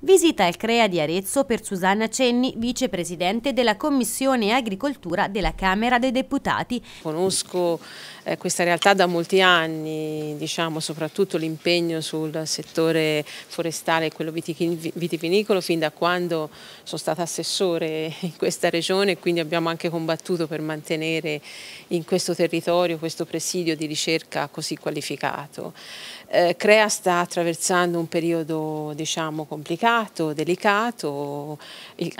Visita al CREA di Arezzo per Susanna Cenni, vicepresidente della Commissione Agricoltura della Camera dei Deputati. Conosco eh, questa realtà da molti anni, diciamo soprattutto l'impegno sul settore forestale e quello vitivinicolo fin da quando sono stata assessore in questa regione e quindi abbiamo anche combattuto per mantenere in questo territorio questo presidio di ricerca così qualificato. Eh, CREA sta attraversando un periodo diciamo complicato comitato delicato,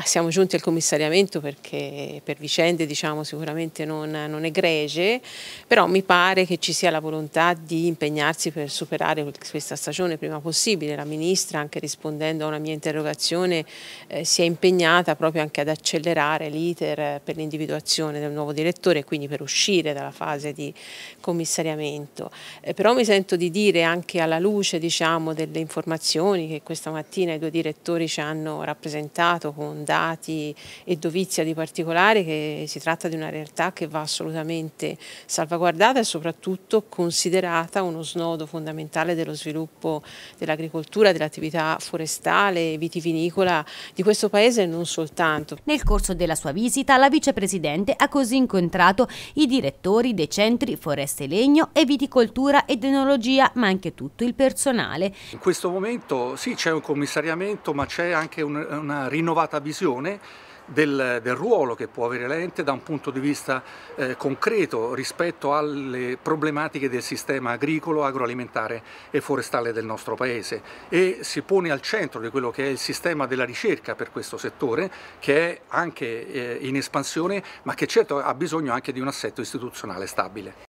siamo giunti al commissariamento perché per vicende diciamo, sicuramente non, non egregie, però mi pare che ci sia la volontà di impegnarsi per superare questa stagione prima possibile. La Ministra, anche rispondendo a una mia interrogazione, eh, si è impegnata proprio anche ad accelerare l'iter per l'individuazione del nuovo direttore e quindi per uscire dalla fase di commissariamento. Eh, però mi sento di dire anche alla luce diciamo, delle informazioni che questa mattina i due direttori direttori ci hanno rappresentato con dati e dovizia di particolari che si tratta di una realtà che va assolutamente salvaguardata e soprattutto considerata uno snodo fondamentale dello sviluppo dell'agricoltura, dell'attività forestale e vitivinicola di questo paese e non soltanto. Nel corso della sua visita la vicepresidente ha così incontrato i direttori dei centri Foreste Legno e Viticoltura e denologia ma anche tutto il personale. In questo momento sì c'è un commissariamento cambiamento, ma c'è anche un, una rinnovata visione del, del, ruolo che può avere l'ente da un punto di vista eh, concreto rispetto alle problematiche del sistema agricolo, agroalimentare e forestale del nostro Paese e si pone al centro di quello che è il sistema della ricerca per questo settore che è anche eh, in espansione ma che certo ha bisogno anche di un assetto istituzionale stabile.